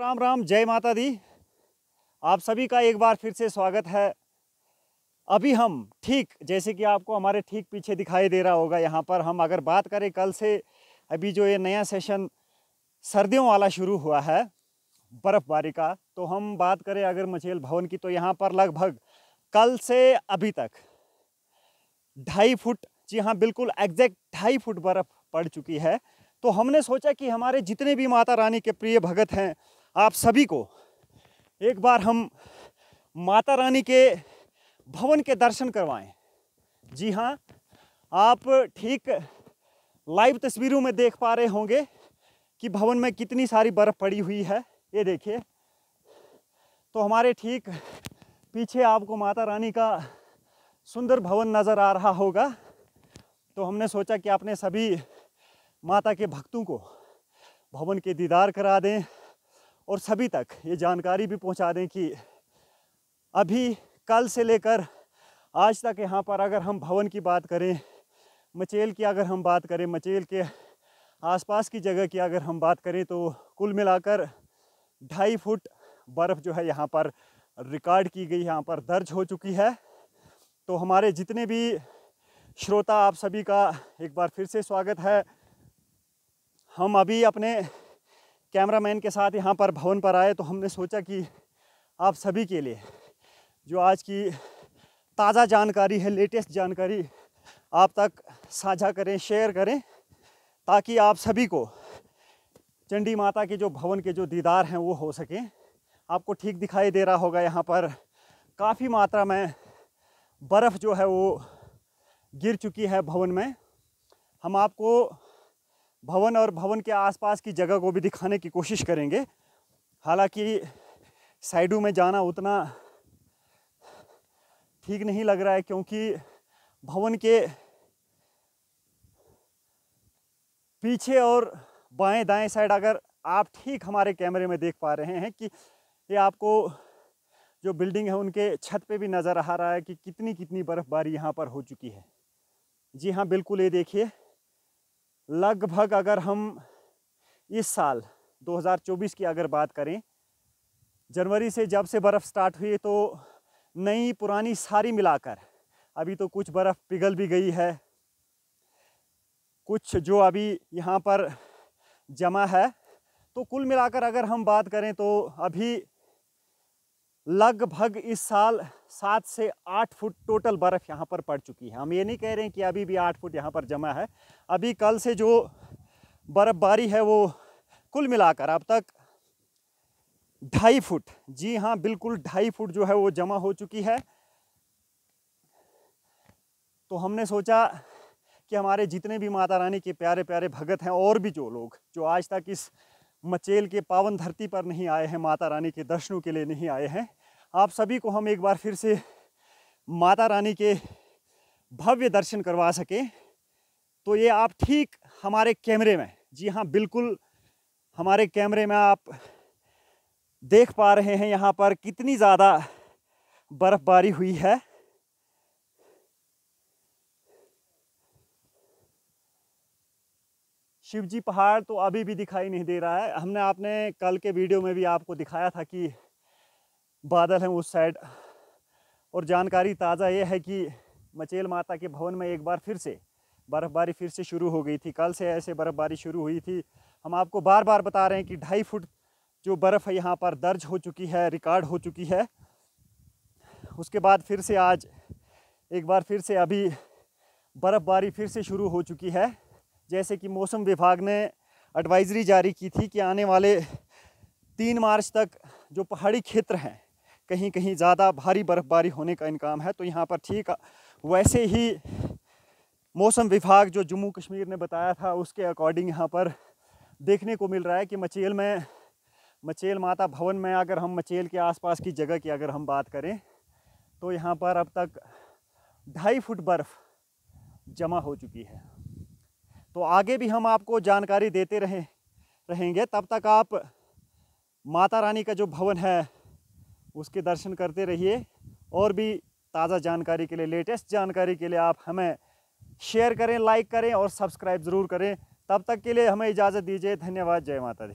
राम राम जय माता दी आप सभी का एक बार फिर से स्वागत है अभी हम ठीक जैसे कि आपको हमारे ठीक पीछे दिखाई दे रहा होगा यहाँ पर हम अगर बात करें कल से अभी जो ये नया सेशन सर्दियों वाला शुरू हुआ है बर्फ़बारी का तो हम बात करें अगर मचेल भवन की तो यहाँ पर लगभग कल से अभी तक ढाई फुट जी हाँ बिल्कुल एग्जैक्ट ढाई फुट बर्फ़ पड़ चुकी है तो हमने सोचा कि हमारे जितने भी माता रानी के प्रिय भगत हैं आप सभी को एक बार हम माता रानी के भवन के दर्शन करवाएं जी हाँ आप ठीक लाइव तस्वीरों में देख पा रहे होंगे कि भवन में कितनी सारी बर्फ़ पड़ी हुई है ये देखिए तो हमारे ठीक पीछे आपको माता रानी का सुंदर भवन नज़र आ रहा होगा तो हमने सोचा कि आपने सभी माता के भक्तों को भवन के दीदार करा दें और सभी तक ये जानकारी भी पहुंचा दें कि अभी कल से लेकर आज तक यहाँ पर अगर हम भवन की बात करें मचेल की अगर हम बात करें मचेल के आसपास की जगह की अगर हम बात करें तो कुल मिलाकर ढाई फुट बर्फ़ जो है यहाँ पर रिकॉर्ड की गई यहाँ पर दर्ज हो चुकी है तो हमारे जितने भी श्रोता आप सभी का एक बार फिर से स्वागत है हम अभी अपने कैमरामैन के साथ यहाँ पर भवन पर आए तो हमने सोचा कि आप सभी के लिए जो आज की ताज़ा जानकारी है लेटेस्ट जानकारी आप तक साझा करें शेयर करें ताकि आप सभी को चंडी माता के जो भवन के जो दीदार हैं वो हो सकें आपको ठीक दिखाई दे रहा होगा यहाँ पर काफ़ी मात्रा में बर्फ़ जो है वो गिर चुकी है भवन में हम आपको भवन और भवन के आसपास की जगह को भी दिखाने की कोशिश करेंगे हालांकि साइडों में जाना उतना ठीक नहीं लग रहा है क्योंकि भवन के पीछे और बाएं दाएं साइड अगर आप ठीक हमारे कैमरे में देख पा रहे हैं कि ये आपको जो बिल्डिंग है उनके छत पे भी नज़र आ रहा है कि कितनी कितनी बर्फ़बारी यहाँ पर हो चुकी है जी हाँ बिल्कुल ये देखिए लगभग अगर हम इस साल 2024 की अगर बात करें जनवरी से जब से बर्फ़ स्टार्ट हुई तो नई पुरानी सारी मिलाकर अभी तो कुछ बर्फ़ पिघल भी गई है कुछ जो अभी यहाँ पर जमा है तो कुल मिलाकर अगर हम बात करें तो अभी लगभग इस साल सात से आठ फुट टोटल बर्फ़ यहाँ पर पड़ चुकी है हम ये नहीं कह रहे हैं कि अभी भी आठ फुट यहाँ पर जमा है अभी कल से जो बर्फ़बारी है वो कुल मिलाकर अब तक ढाई फुट जी हाँ बिल्कुल ढाई फुट जो है वो जमा हो चुकी है तो हमने सोचा कि हमारे जितने भी माता रानी के प्यारे प्यारे भगत हैं और भी जो लोग जो आज तक इस मचेल के पावन धरती पर नहीं आए हैं माता रानी के दर्शनों के लिए नहीं आए हैं आप सभी को हम एक बार फिर से माता रानी के भव्य दर्शन करवा सकें तो ये आप ठीक हमारे कैमरे में जी हाँ बिल्कुल हमारे कैमरे में आप देख पा रहे हैं यहाँ पर कितनी ज़्यादा बर्फ़बारी हुई है शिवजी पहाड़ तो अभी भी दिखाई नहीं दे रहा है हमने आपने कल के वीडियो में भी आपको दिखाया था कि बादल हैं उस साइड और जानकारी ताज़ा ये है कि मचेल माता के भवन में एक बार फिर से बर्फ़बारी फिर से शुरू हो गई थी कल से ऐसे बर्फ़बारी शुरू हुई थी हम आपको बार बार बता रहे हैं कि ढाई फुट जो बर्फ़ है यहाँ पर दर्ज हो चुकी है रिकॉर्ड हो चुकी है उसके बाद फिर से आज एक बार फिर से अभी बर्फ़बारी फिर से शुरू हो चुकी है जैसे कि मौसम विभाग ने एडवाइजरी जारी की थी कि आने वाले तीन मार्च तक जो पहाड़ी क्षेत्र हैं कहीं कहीं ज़्यादा भारी बर्फ़बारी होने का इनकाम है तो यहाँ पर ठीक वैसे ही मौसम विभाग जो जम्मू कश्मीर ने बताया था उसके अकॉर्डिंग यहाँ पर देखने को मिल रहा है कि मचेल में मचेल माता भवन में अगर हम मचेल के आसपास की जगह की अगर हम बात करें तो यहाँ पर अब तक ढाई फुट बर्फ़ जमा हो चुकी है तो आगे भी हम आपको जानकारी देते रहे रहेंगे तब तक आप माता रानी का जो भवन है उसके दर्शन करते रहिए और भी ताज़ा जानकारी के लिए लेटेस्ट जानकारी के लिए आप हमें शेयर करें लाइक करें और सब्सक्राइब ज़रूर करें तब तक के लिए हमें इजाज़त दीजिए धन्यवाद जय माता दी